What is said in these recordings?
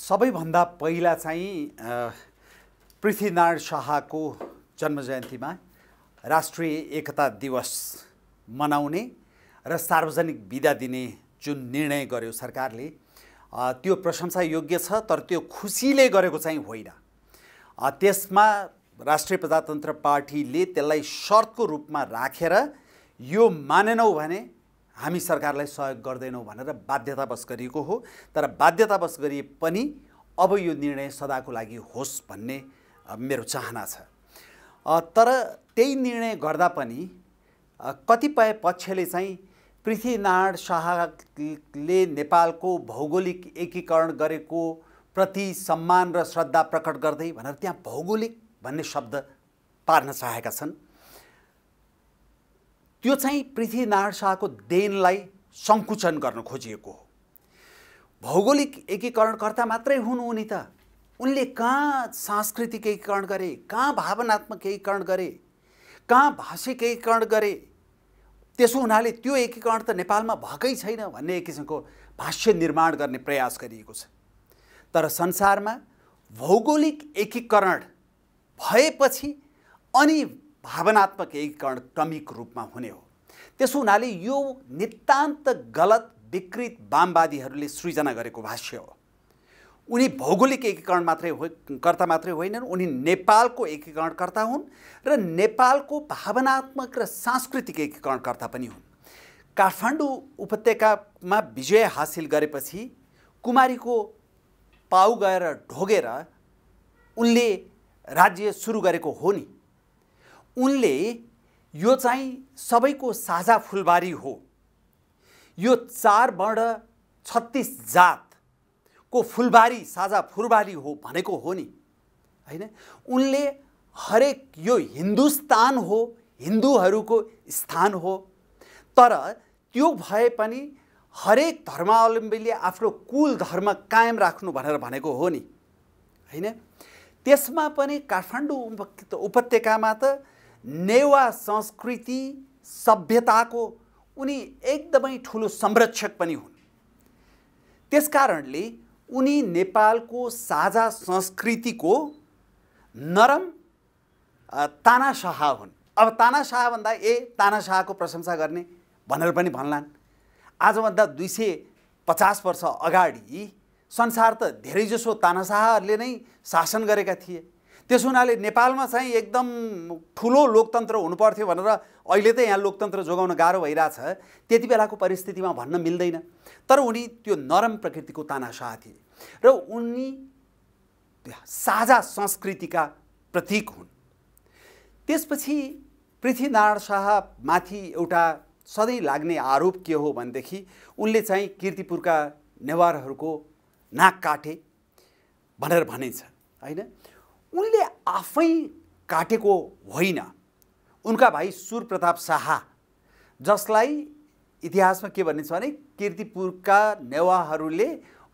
सबैभन्दा पहिला चाहिँ पृथ्वीनारायण शाहको जन्मजयन्तीमा राष्ट्रिय एकता दिवस मनाउने र सार्वजनिक विदा दिने जुन निर्णय गर्यो सरकारले त्यो प्रशंसा योग्य छ तर त्यो खुसीले गरेको चाहिँ होइन त्यसमा राष्ट्रिय प्रजातन्त्र पार्टीले त्यसलाई शर्तको रूपमा राखेर यो मानेनौ भने हामी सरकारलाई सहयोग गर्दैनौँ भनेर बाध्यतावश गरिएको हो तर बाध्यतावश गरिए पनि अब यो निर्णय सदाको लागि होस् भन्ने मेरो चाहना छ चा। तर त्यही निर्णय गर्दा पनि कतिपय पक्षले चाहिँ पृथ्वीनारायण शाहले नेपालको भौगोलिक एकीकरण गरेको प्रति सम्मान र श्रद्धा प्रकट गर्दै भनेर त्यहाँ भौगोलिक भन्ने शब्द पार्न चाहेका छन् त्यो चाहिँ पृथ्वीनारायण शाहको देनलाई सङ्कुचन गर्न खोजिएको हो भौगोलिक एकीकरणकर्ता मात्रै हुन् उनी त उनले कहाँ सांस्कृतिक एकीकरण गरे कहाँ भावनात्मक एकीकरण गरे कहाँ भाषिक एकीकरण गरे त्यसो हुनाले त्यो एकीकरण त नेपालमा भएकै छैन भन्ने एक किसिमको भाष्य निर्माण गर्ने प्रयास गरिएको छ तर संसारमा भौगोलिक एकीकरण भएपछि अनि भावनात्मक एकीकरण क्रमिक रूपमा हुने हो त्यसो हुनाले यो नितान्त गलत विकृत वामवादीहरूले सृजना गरेको भाष्य हो उनी भौगोलिक एकीकरण मात्रै हो कर्ता मात्रै होइनन् उनी नेपालको एकीकरणकर्ता हुन् र नेपालको भावनात्मक र सांस्कृतिक एकीकरणकर्ता पनि हुन् काठमाडौँ उपत्यकामा विजय हासिल गरेपछि कुमारीको पाउ गएर ढोगेर उनले राज्य सुरु गरेको हो नि उनले यो चाहिँ सबैको साझा फुलबारी हो यो चार वर्ण छत्तिस जातको फुलबारी साझा फुलबारी हो भनेको हो नि होइन उनले हरेक यो हिन्दुस्तान हो हिन्दूहरूको स्थान हो तर त्यो भए पनि हरेक धर्मावलम्बीले आफ्नो कुल धर्म कायम राख्नु भनेर भनेको हो नि होइन त्यसमा पनि काठमाडौँ उपत्यकामा त नेवा संस्कृति सभ्यताको उनी एकदमै ठुलो संरक्षक पनि हुन् त्यसकारणले उनी नेपालको साझा संस्कृतिको नरम तानाशाह हुन् अब तानाशाह भन्दा ए तानाशाहको प्रशंसा गर्ने भनेर पनि भन्लान् आजभन्दा दुई सय पचास वर्ष अगाडि संसार त धेरैजसो तानाशाहहरूले नै शासन गरेका थिए त्यस हुनाले नेपालमा चाहिँ एकदम ठुलो लोकतन्त्र हुनुपर्थ्यो भनेर अहिले त यहाँ लोकतन्त्र जोगाउन गाह्रो भइरहेछ त्यति बेलाको परिस्थितिमा भन्न मिल्दैन तर उनी त्यो नरम प्रकृतिको तानासा थिए र उनी साझा संस्कृतिका प्रतीक हुन् त्यसपछि पृथ्वीनारायण शाहमाथि एउटा सधैँ लाग्ने आरोप के हो भनेदेखि उनले चाहिँ किर्तिपुरका नेवारहरूको नाक काटे भनेर भनिन्छ होइन उनले आफै काटेको होइन उनका भाइ सुरप्रताप शाह जसलाई इतिहासमा के भनिन्छ भने किर्तिपुरका नेवाहरूले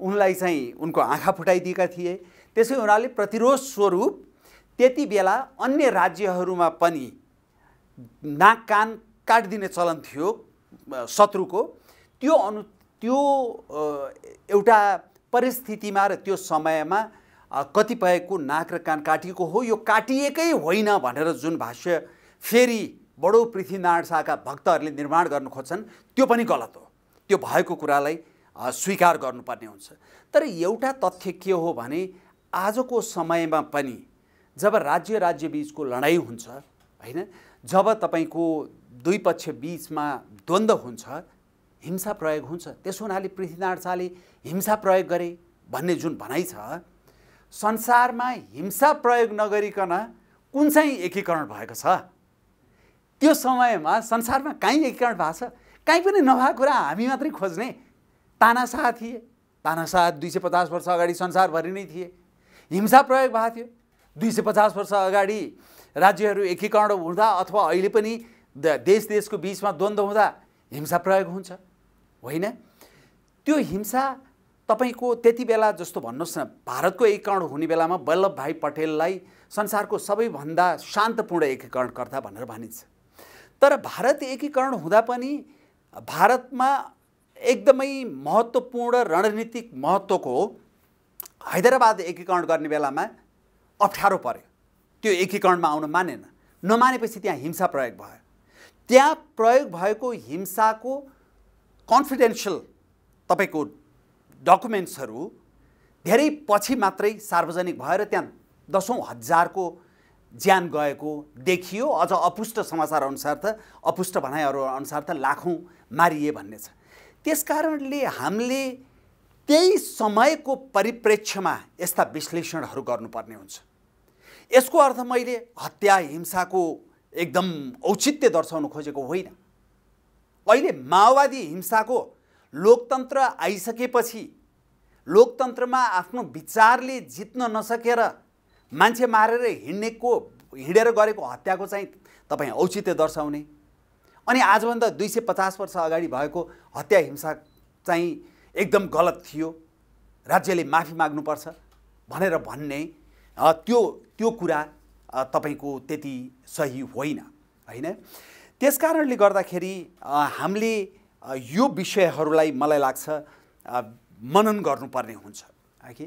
उनलाई चाहिँ उनको आँखा फुटाइदिएका थिए त्यसै हुनाले प्रतिरोध स्वरूप त्यति बेला अन्य राज्यहरूमा पनि नाक कान काटिदिने चलन थियो शत्रुको त्यो अनु त्यो एउटा परिस्थितिमा र त्यो समयमा कतिपयको नाक र कान काटिएको हो यो काटिएकै होइन भनेर जुन भाष्य फेरि बडो पृथ्वीनारायण शाहका भक्तहरूले निर्माण गर्नु खोज्छन् त्यो पनि गलत हो त्यो भएको कुरालाई स्वीकार गर्नुपर्ने हुन्छ तर एउटा तथ्य के हो भने आजको समयमा पनि जब राज्य राज्य बिचको लडाइँ हुन्छ होइन जब तपाईँको दुई पक्ष बिचमा द्वन्द्व हुन्छ हिंसा प्रयोग हुन्छ त्यसो हुनाले पृथ्वीनारायण शाहले हिंसा प्रयोग गरे भन्ने जुन भनाइ छ संसारमा हिंसा प्रयोग नगरिकन कुन चाहिँ एकीकरण भएको छ त्यो समयमा संसारमा काहीँ एकीकरण भएको छ काहीँ पनि नभएको कुरा हामी मात्रै खोज्ने तानासाह थिए तानासाह दुई सय पचास वर्ष अगाडि संसारभरि नै थिए हिंसा प्रयोग भएको थियो दुई सय पचास वर्ष अगाडि राज्यहरू एकीकरण हुँदा अथवा अहिले पनि देश देशको बिचमा द्वन्द्व हुँदा हिंसा प्रयोग हुन्छ होइन त्यो हिंसा तपाईँको त्यति बेला जस्तो भन्नुहोस् न भारतको एकीकरण हुने बेलामा वल्लभ भाइ पटेललाई संसारको सबैभन्दा शान्तपूर्ण एकीकरणकर्ता भनेर भनिन्छ तर भारत एकीकरण हुँदा पनि भारतमा एकदमै महत्त्वपूर्ण रणनीतिक महत्त्वको हैदराबाद एकीकरण गर्ने बेलामा अप्ठ्यारो पर्यो त्यो एकीकरणमा आउन मानेन नमानेपछि त्यहाँ हिंसा प्रयोग भयो त्यहाँ प्रयोग भएको हिंसाको कन्फिडेन्सियल तपाईँको डकुमेन्ट्सहरू धेरै पछि मात्रै सार्वजनिक भएर त्यहाँ दसौँ हजारको ज्यान गएको देखियो अझ अपुष्ट समाचार अनुसार त अपुष्ट भनाइहरू अनुसार त लाखौँ मारिए भन्ने छ त्यस कारणले हामीले त्यही समयको परिप्रेक्ष्यमा यस्ता विश्लेषणहरू गर्नुपर्ने हुन्छ यसको अर्थ मैले हत्या हिंसाको एकदम औचित्य दर्शाउन खोजेको होइन अहिले माओवादी हिंसाको लोकतन्त्र आइसकेपछि लोकतन्त्रमा आफ्नो विचारले जित्न नसकेर मान्छे मारेर हिँड्नेको हिँडेर गरेको हत्याको चाहिँ तपाईँ औचित्य दर्शाउने अनि आजभन्दा दुई सय पचास वर्ष अगाडि भएको हत्या हिंसा चाहिँ एकदम गलत थियो राज्यले माफी माग्नुपर्छ भनेर भन्ने त्यो त्यो कुरा तपाईँको त्यति सही होइन होइन त्यस कारणले गर्दाखेरि हामीले यो विषयहरूलाई मलाई लाग्छ मनन गर्नुपर्ने हुन्छ कि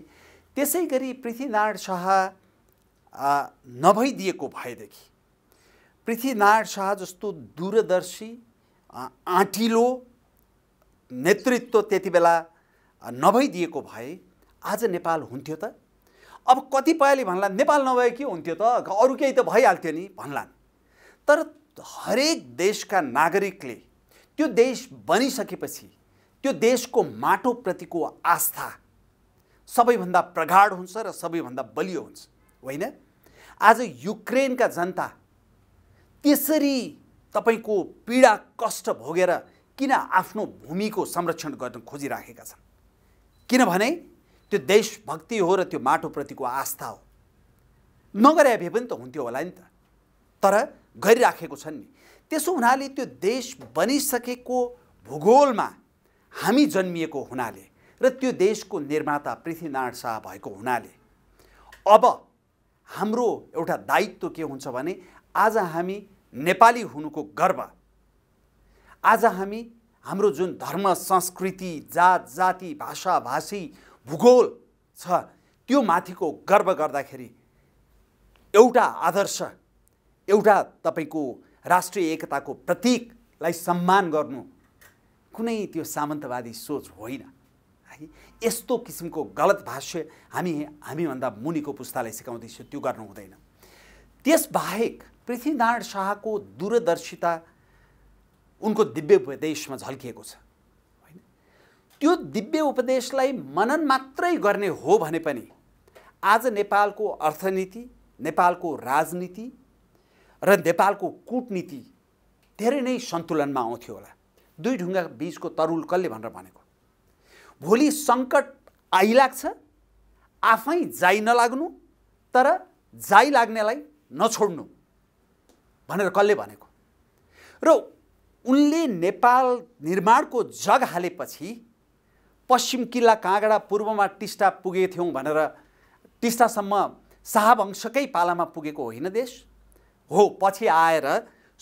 त्यसै गरी पृथ्वीनारायण शाह नभइदिएको भएदेखि पृथ्वीनारायण शाह जस्तो दूरदर्शी आँटिलो नेतृत्व त्यति बेला नभइदिएको भए आज नेपाल हुन्थ्यो त अब कतिपयले भन्ला नेपाल नभए के हुन्थ्यो त अरू केही त भइहाल्थ्यो नि भन्लान् तर हरेक देशका नागरिकले त्यो देश बनिसकेपछि त्यो देशको माटोप्रतिको आस्था सबैभन्दा प्रगाढ हुन्छ र सबैभन्दा बलियो हुन्छ होइन आज युक्रेनका जनता त्यसरी तपाईँको पीडा कष्ट भोगेर किन आफ्नो भूमिको संरक्षण गर्न खोजिराखेका छन् किनभने त्यो देशभक्ति हो र त्यो माटोप्रतिको आस्था हो नगरे भए पनि त हुन्थ्यो होला नि त तर गरिराखेको छन् नि त्यसो हुनाले त्यो देश बनिसकेको भूगोलमा हामी जन्मिएको हुनाले र त्यो देशको निर्माता पृथ्वीनारायण शाह भएको हुनाले अब हाम्रो एउटा दायित्व के हुन्छ भने आज हामी नेपाली हुनुको गर्व आज हामी हाम्रो जुन धर्म संस्कृति जात जाति भाषा भाषी भूगोल छ त्यो माथिको गर्व गर्दाखेरि एउटा आदर्श एउटा तपाईँको राष्ट्रिय एकताको प्रतीकलाई सम्मान गर्नु कुनै त्यो सामन्तवादी सोच होइन है यस्तो किसिमको गलत भाष्य हामी हामीभन्दा मुनिको पुस्तालाई सिकाउँदैछ त्यो गर्नु हुँदैन त्यसबाहेक पृथ्वीनारायण शाहको दूरदर्शिता उनको दिव्य उपदेशमा झल्किएको छ होइन त्यो दिव्य उपदेशलाई मनन मात्रै गर्ने हो भने पनि आज नेपालको अर्थनीति नेपालको राजनीति र नेपालको कुटनीति धेरै नै सन्तुलनमा आउँथ्यो होला दुई ढुङ्गा बिचको तरुल कसले भनेर भनेको भोलि सङ्कट आइलाग्छ आफै जाइ नलाग्नु तर जाइ लाग्नेलाई नछोड्नु भनेर कसले भनेको र उनले नेपाल निर्माणको जग हालेपछि पश्चिम किल्ला काँगडा पूर्वमा टिस्टा पुगेथ्यौँ भनेर टिस्टासम्म शाहवंशकै पालामा पुगेको होइन देश हो पछि आएर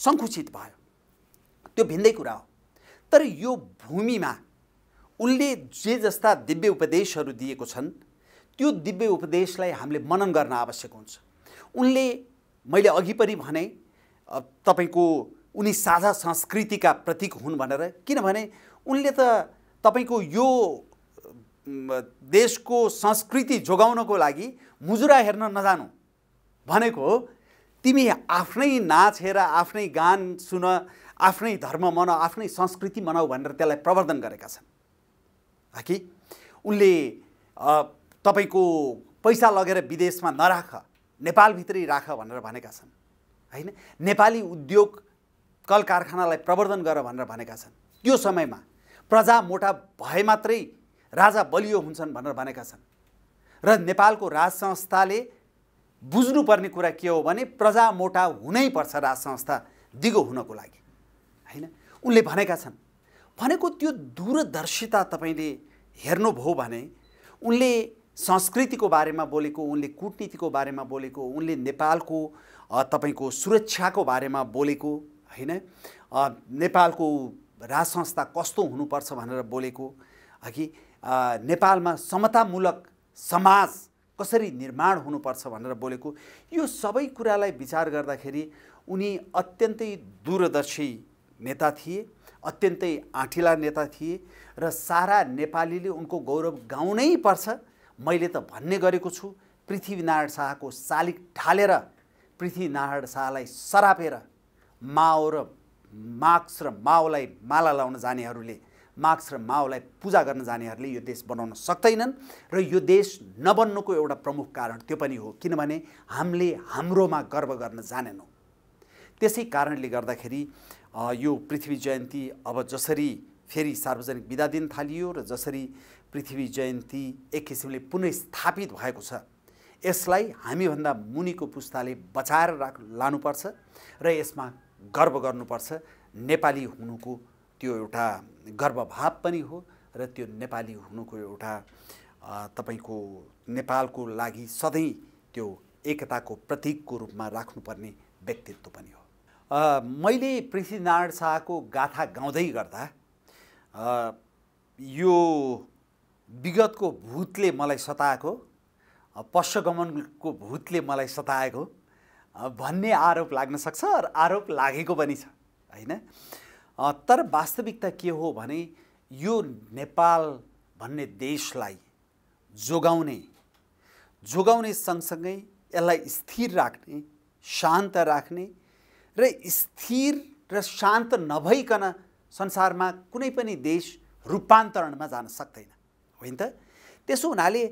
सङ्कुचित भयो त्यो भिन्दै कुरा हो तर यो भूमिमा उनले जे जस्ता दिव्य उपदेशहरू दिएको छन् त्यो दिव्य उपदेशलाई हामीले मनन गर्न आवश्यक हुन्छ उनले मैले अघि पनि भने तपाईँको उनी साझा संस्कृतिका प्रतीक हुन् भनेर किनभने उनले त तपाईँको यो देशको संस्कृति जोगाउनको लागि मुजुरा हेर्न नजानु भनेको हो तिमी आफ्नै नाचेर आफ्नै गान सुन आफ्नै धर्म मनाऊ आफ्नै संस्कृति मनाऊ भनेर त्यसलाई प्रवर्धन गरेका छन् कि उनले तपाईँको पैसा लगेर विदेशमा नराख नेपालभित्रै राख भनेर भनेका छन् होइन नेपाली उद्योग कल कारखानालाई प्रवर्धन गर भनेर भनेका छन् त्यो समयमा प्रजा मोटा भए मात्रै राजा बलियो हुन्छन् भनेर भनेका छन् र नेपालको राज संस्थाले बुझ्नुपर्ने कुरा के हो भने प्रजा मोटा हुनैपर्छ राज संस्था दिगो हुनको लागि होइन उनले भनेका छन् भनेको त्यो दूरदर्शिता तपाईँले हेर्नुभयो भने उनले संस्कृतिको बारेमा बोलेको उनले कुटनीतिको बारेमा बोलेको उनले नेपालको तपाईँको सुरक्षाको बारेमा बोलेको होइन नेपालको राज संस्था कस्तो हुनुपर्छ भनेर बोलेको कि नेपालमा समतामूलक समाज कसरी निर्माण हुनुपर्छ भनेर बोलेको यो सबै कुरालाई विचार गर्दाखेरि उनी अत्यन्तै दूरदर्शी नेता थिए अत्यन्तै आँठिला नेता थिए र सारा नेपालीले उनको गौरव गाउनै पर्छ मैले त भन्ने गरेको छु पृथ्वीनारायण शाहको शालिक ढालेर पृथ्वीनारायण शाहलाई सरापेर माओ र मार्क्स र माओलाई माला लाउन जानेहरूले मार्क्स र माओलाई पूजा गर्न जानेहरूले यो देश बनाउन सक्दैनन् र यो देश नबन्नुको एउटा प्रमुख कारण त्यो पनि हो किनभने हामीले हाम्रोमा गर्व गर्न जानेनौँ त्यसै कारणले गर्दाखेरि यो पृथ्वी जयन्ती अब जसरी फेरि सार्वजनिक विदा दिन थालियो र जसरी पृथ्वी जयन्ती एक किसिमले पुनः स्थापित भएको छ यसलाई हामीभन्दा मुनिको पुस्ताले बचाएर राख लानुपर्छ र यसमा गर्व गर्नुपर्छ नेपाली हुनुको त्यो एउटा गर्वभाव पनि हो र त्यो नेपाली हुनुको एउटा तपाईँको नेपालको लागि सधैँ त्यो एकताको प्रतीकको रूपमा राख्नुपर्ने व्यक्तित्व पनि हो मैले पृथ्वीनारायण शाहको गाथा गाउँदै गर्दा यो विगतको भूतले मलाई सताएको पश्चगमनको भूतले मलाई सताएको भन्ने आरोप लाग्न सक्छ र आरोप लागेको पनि छ होइन तर वास्तविकता के हो भने यो नेपाल भन्ने देशलाई जोगाउने जोगाउने सँगसँगै यसलाई स्थिर राख्ने शान्त राख्ने र स्थिर र शान्त नभइकन संसारमा कुनै पनि देश रूपान्तरणमा जान सक्दैन होइन त त्यसो हुनाले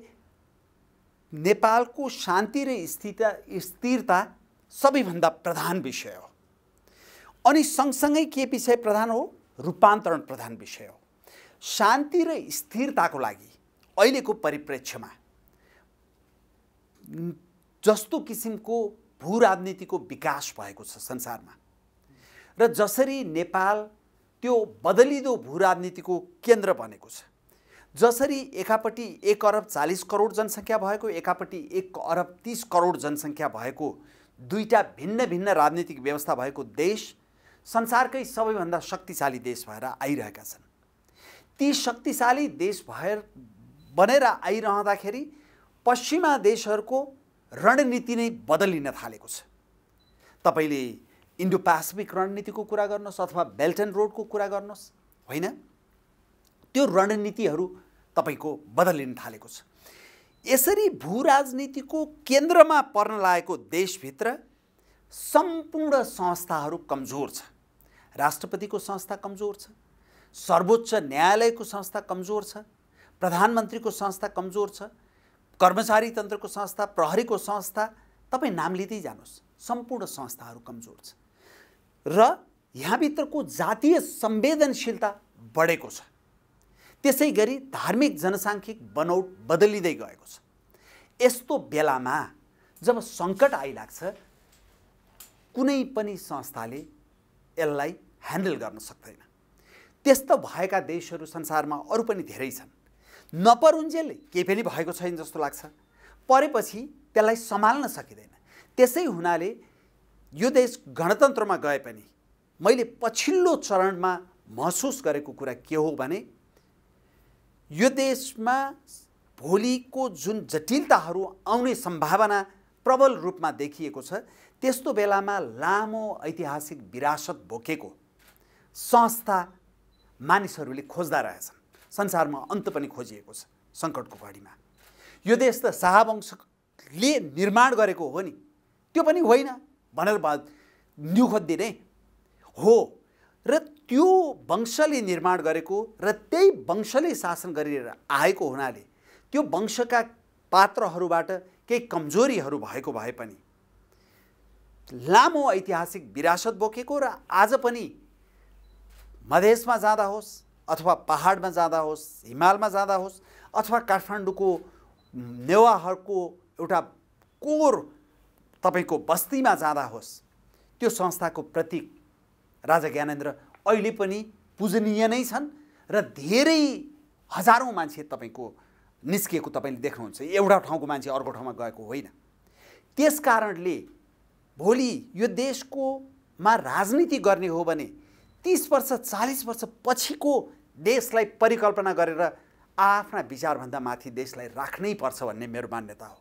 नेपालको शान्ति र स्थिरता स्थिरता सबैभन्दा प्रधान विषय हो अनि सँगसँगै के विषय प्रधान हो रूपान्तरण प्रधान विषय हो शान्ति र स्थिरताको लागि अहिलेको परिप्रेक्ष्यमा जस्तो किसिमको भू राजनीतिको विकास भएको छ संसारमा र जसरी नेपाल त्यो बदलिँदो भू राजनीतिको केन्द्र बनेको छ जसरी एकापट्टि एक अरब चालिस करोड जनसङ्ख्या भएको एकापट्टि एक अरब तिस करोड जनसङ्ख्या भएको दुईवटा भिन्न भिन्न राजनीतिक व्यवस्था भएको देश संसारकै सबैभन्दा शक्तिशाली देश भएर आइरहेका छन् ती शक्तिशाली देश भएर बनेर आइरहँदाखेरि पश्चिमा देशहरूको रणनीति नै बदलिन थालेको छ तपाईँले इन्डो पेसिफिक रणनीतिको कुरा गर्नुहोस् अथवा बेल्ट एन्ड रोडको कुरा गर्नुहोस् होइन त्यो रणनीतिहरू तपाईँको बदलिन थालेको छ यसरी भू राजनीतिको केन्द्रमा पर्न लागेको देशभित्र सम्पूर्ण संस्थाहरू कमजोर छ राष्ट्रपतिको संस्था कमजोर छ सर्वोच्च न्यायालयको संस्था कमजोर छ प्रधानमन्त्रीको संस्था कमजोर छ कर्मचारी तन्त्रको संस्था प्रहरीको संस्था तपाईँ नाम लिँदै जानुहोस् सम्पूर्ण संस्थाहरू कमजोर छ र यहाँभित्रको जातीय संवेदनशीलता बढेको छ त्यसै गरी धार्मिक जनसाङ्ख्यिक बनौट बदलिँदै गएको छ यस्तो बेलामा जब सङ्कट आइलाग्छ कुनै पनि संस्थाले यसलाई ह्यान्डल गर्न सक्दैन त्यस्तो भएका देशहरू संसारमा अरू पनि धेरै छन् नपरुन्जेल केही पनि भएको छैन जस्तो लाग्छ परेपछि त्यसलाई सम्हाल्न सकिँदैन त्यसै हुनाले यो देश गणतन्त्रमा गए पनि मैले पछिल्लो चरणमा महसुस गरेको कुरा के हो भने यो देशमा भोलिको जुन जटिलताहरू आउने सम्भावना प्रबल रूपमा देखिएको छ त्यस्तो बेलामा लामो ऐतिहासिक विरासत बोकेको संस्था मानिसहरूले खोज्दा रहेछन् संसारमा अन्त पनि खोजिएको छ सङ्कटको घडीमा यो देश त शाहवंशले निर्माण गरेको हो नि त्यो पनि होइन भनेर न्यु नै हो र त्यो वंशले निर्माण गरेको र त्यही वंशले शासन गरेर आएको हुनाले त्यो वंशका पात्रहरूबाट केही कमजोरीहरू भएको भए पनि लामो ऐतिहासिक विरासत बोकेको र आज पनि मधेसमा जाँदा होस् अथवा पहाडमा जाँदा होस् हिमालमा जाँदा होस् अथवा काठमाडौँको नेवाहरूको एउटा कोर तपाईँको बस्तीमा जाँदा होस् त्यो संस्थाको प्रतीक राजा ज्ञानेन्द्र अहिले पनि पूजनीय नै छन् र धेरै हजारौँ मान्छे तपाईँको निस्किएको तपाईँले देख्नुहुन्छ एउटा ठाउँको मान्छे अर्को ठाउँमा गएको होइन त्यस कारणले भोलि यो देशकोमा राजनीति गर्ने हो भने तिस वर्ष चालिस वर्ष पछिको देशलाई परिकल्पना गरेर आफ्ना विचारभन्दा माथि देशलाई राख्नै पर्छ भन्ने मेरो मान्यता हो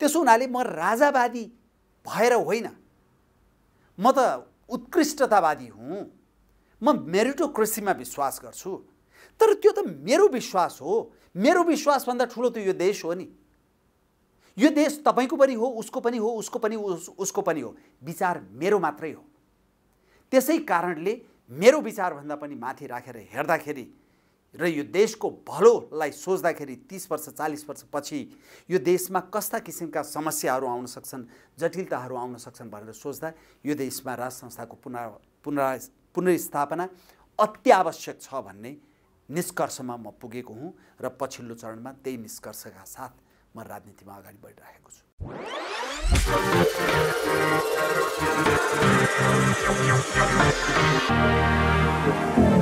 त्यसो हुनाले म राजावादी भएर होइन म त उत्कृष्टतावादी हुँ म मेरिटोक्रेसीमा विश्वास गर्छु तर त्यो त मेरो विश्वास हो मेरो विश्वासभन्दा ठुलो त यो देश हो नि यो देश तपाईँको पनि हो उसको पनि हो उसको पनि उस, उसको पनि हो विचार मेरो मात्रै हो त्यसै कारणले मेरो विचारभन्दा पनि माथि राखेर हेर्दाखेरि र यो देशको भलोलाई सोच्दाखेरि तिस वर्ष चालिस वर्षपछि यो देशमा कस्ता किसिमका समस्याहरू आउन सक्छन् जटिलताहरू आउन सक्छन् भनेर सोच्दा यो देशमा राज संस्थाको पुनः पुनरा पुनर्स्थापना अत्यावश्यक छ भन्ने निष्कर्षमा म पुगेको हुँ र पछिल्लो चरणमा त्यही निष्कर्षका साथ म राजनीतिमा अगाडि बढिरहेको छु Thank you.